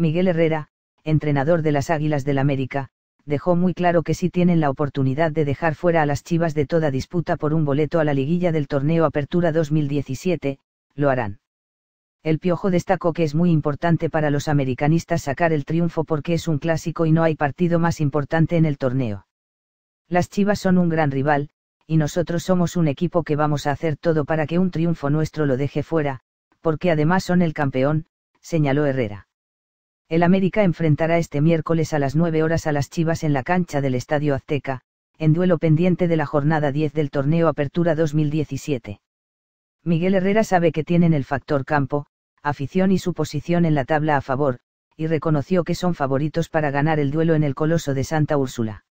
Miguel Herrera, entrenador de las Águilas del América, dejó muy claro que si tienen la oportunidad de dejar fuera a las Chivas de toda disputa por un boleto a la liguilla del torneo Apertura 2017, lo harán. El Piojo destacó que es muy importante para los americanistas sacar el triunfo porque es un clásico y no hay partido más importante en el torneo. Las Chivas son un gran rival, y nosotros somos un equipo que vamos a hacer todo para que un triunfo nuestro lo deje fuera, porque además son el campeón, señaló Herrera. El América enfrentará este miércoles a las 9 horas a las Chivas en la cancha del Estadio Azteca, en duelo pendiente de la jornada 10 del torneo Apertura 2017. Miguel Herrera sabe que tienen el factor campo, afición y su posición en la tabla a favor, y reconoció que son favoritos para ganar el duelo en el Coloso de Santa Úrsula.